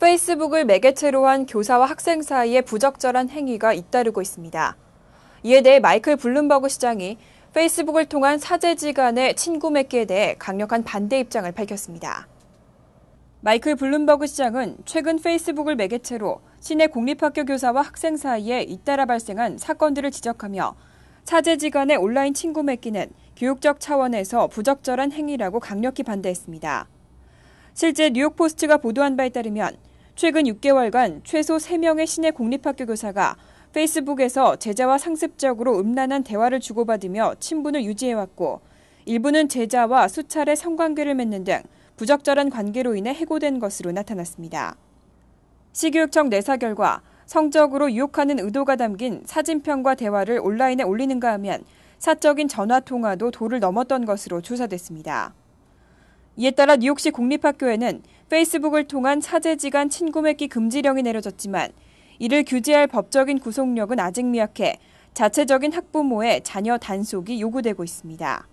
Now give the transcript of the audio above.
페이스북을 매개체로 한 교사와 학생 사이에 부적절한 행위가 잇따르고 있습니다. 이에 대해 마이클 블룸버그 시장이 페이스북을 통한 사제지 간의 친구 맺기에 대해 강력한 반대 입장을 밝혔습니다. 마이클 블룸버그 시장은 최근 페이스북을 매개체로 시내 공립학교 교사와 학생 사이에 잇따라 발생한 사건들을 지적하며 사제지 간의 온라인 친구 맺기는 교육적 차원에서 부적절한 행위라고 강력히 반대했습니다. 실제 뉴욕포스트가 보도한 바에 따르면 최근 6개월간 최소 3명의 시내 공립학교 교사가 페이스북에서 제자와 상습적으로 음란한 대화를 주고받으며 친분을 유지해왔고 일부는 제자와 수차례 성관계를 맺는 등 부적절한 관계로 인해 해고된 것으로 나타났습니다. 시교육청 내사 결과 성적으로 유혹하는 의도가 담긴 사진편과 대화를 온라인에 올리는가 하면 사적인 전화 통화도 도를 넘었던 것으로 조사됐습니다. 이에 따라 뉴욕시 국립학교에는 페이스북을 통한 차제지간 친구 맺기 금지령이 내려졌지만 이를 규제할 법적인 구속력은 아직 미약해 자체적인 학부모의 자녀 단속이 요구되고 있습니다.